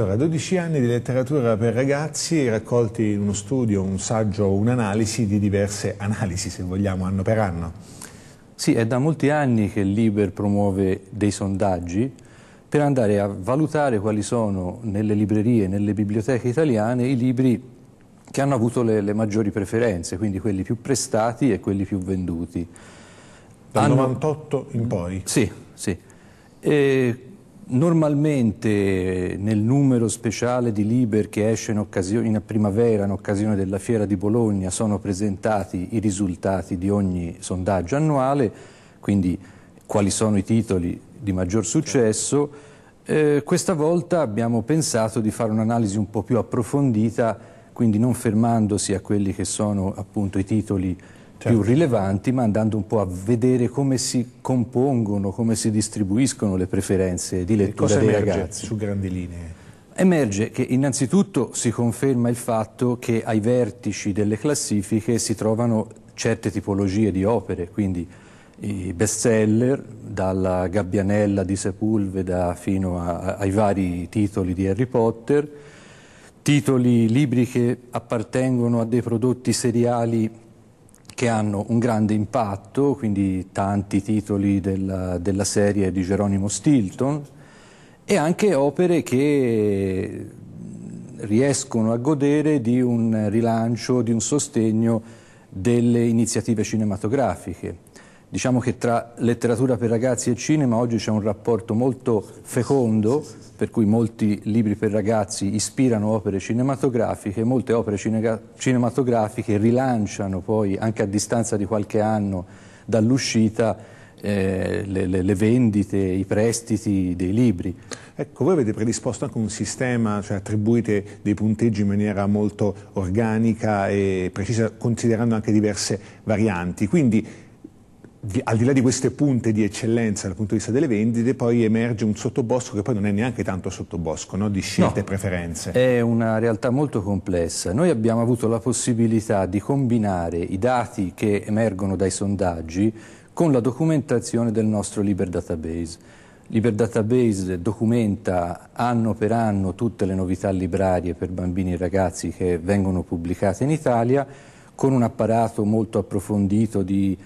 Allora, 12 anni di letteratura per ragazzi raccolti in uno studio, un saggio, un'analisi di diverse analisi, se vogliamo, anno per anno. Sì, è da molti anni che Liber promuove dei sondaggi per andare a valutare quali sono nelle librerie, nelle biblioteche italiane, i libri che hanno avuto le, le maggiori preferenze, quindi quelli più prestati e quelli più venduti. Dal hanno... 98 in poi? Sì, sì. E Normalmente eh, nel numero speciale di Liber che esce in, in, primavera in occasione della Fiera di Bologna sono presentati i risultati di ogni sondaggio annuale, quindi quali sono i titoli di maggior successo. Eh, questa volta abbiamo pensato di fare un'analisi un po' più approfondita, quindi non fermandosi a quelli che sono appunto i titoli certo. più rilevanti, ma andando un po' a vedere come si compongono, come si distribuiscono le preferenze di lettura dei ragazzi. su grandi linee? Emerge che innanzitutto si conferma il fatto che ai vertici delle classifiche si trovano certe tipologie di opere, quindi i bestseller, dalla Gabbianella di Sepulveda fino a, ai vari titoli di Harry Potter, titoli, libri che appartengono a dei prodotti seriali che hanno un grande impatto, quindi tanti titoli della, della serie di Geronimo Stilton e anche opere che riescono a godere di un rilancio, di un sostegno delle iniziative cinematografiche. Diciamo che tra letteratura per ragazzi e cinema oggi c'è un rapporto molto fecondo, per cui molti libri per ragazzi ispirano opere cinematografiche, molte opere cine cinematografiche rilanciano poi, anche a distanza di qualche anno dall'uscita, eh, le, le, le, vendite, i prestiti dei libri. Ecco, voi avete predisposto anche un sistema, cioè attribuite dei punteggi in maniera molto organica e precisa, considerando anche diverse varianti. Quindi al di là di queste punte di eccellenza dal punto di vista delle vendite, poi emerge un sottobosco che poi non è neanche tanto sottobosco, no? di scelte no, e preferenze. È una realtà molto complessa. Noi abbiamo avuto la possibilità di combinare i dati che emergono dai sondaggi con la documentazione del nostro Liber Database. Liber Database documenta anno per anno tutte le novità librarie per bambini e ragazzi che vengono pubblicate in Italia con un apparato molto approfondito di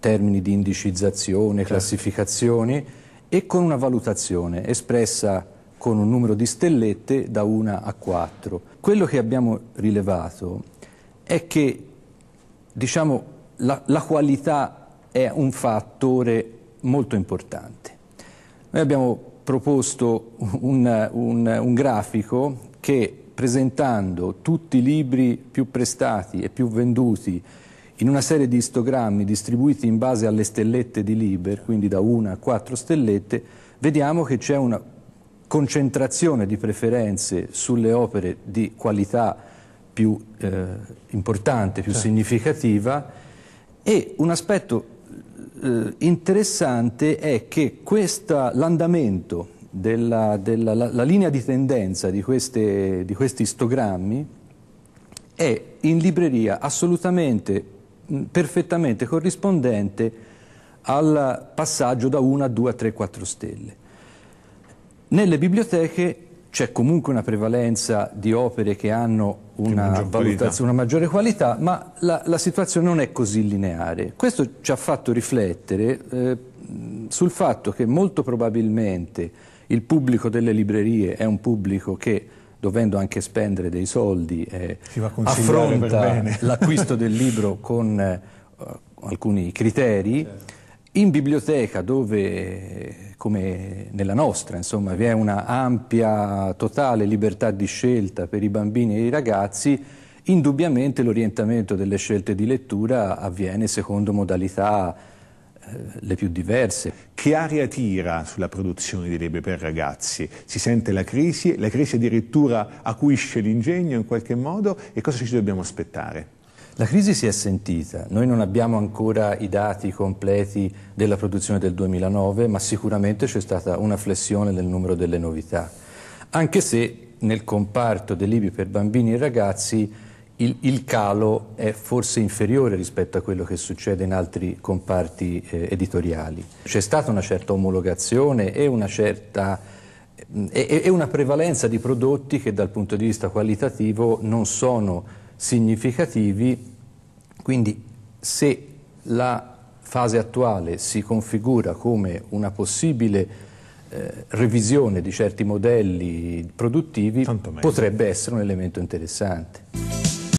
termini di indicizzazione, certo. classificazioni e con una valutazione espressa con un numero di stellette da 1 a 4. Quello che abbiamo rilevato è che diciamo, la, la qualità è un fattore molto importante. Noi abbiamo proposto un, un, un, grafico che presentando tutti i libri più prestati e più venduti in una serie di istogrammi distribuiti in base alle stellette di Liber, quindi da una a quattro stellette, vediamo che c'è una concentrazione di preferenze sulle opere di qualità più eh, importante, più certo. significativa e un aspetto eh, interessante è che l'andamento della, della la, la linea di tendenza di, queste, di questi istogrammi è in libreria assolutamente perfettamente corrispondente al passaggio da 1 a 2 a 3, 4 stelle. Nelle biblioteche c'è comunque una prevalenza di opere che hanno una, una maggiore qualità, ma la, la, situazione non è così lineare. Questo ci ha fatto riflettere eh, sul fatto che molto probabilmente il pubblico delle librerie è un pubblico che dovendo anche spendere dei soldi, eh, affronta l'acquisto del libro con eh, alcuni criteri. Certo. In biblioteca dove, come nella nostra, insomma, vi è una ampia, totale libertà di scelta per i bambini e i ragazzi, indubbiamente l'orientamento delle scelte di lettura avviene secondo modalità eh, le più diverse. Che aria tira sulla produzione di libri per ragazzi? Si sente la crisi? La crisi addirittura acuisce l'ingegno in qualche modo? E cosa ci dobbiamo aspettare? La crisi si è sentita, noi non abbiamo ancora i dati completi della produzione del 2009, ma sicuramente c'è stata una flessione nel numero delle novità, anche se nel comparto dei libri per bambini e ragazzi il, il, calo è forse inferiore rispetto a quello che succede in altri comparti eh, editoriali. C'è stata una certa omologazione e una, certa, mm, e, e una prevalenza di prodotti che dal punto di vista qualitativo non sono significativi, quindi se la fase attuale si configura come una possibile eh, revisione di certi modelli produttivi potrebbe essere un elemento interessante.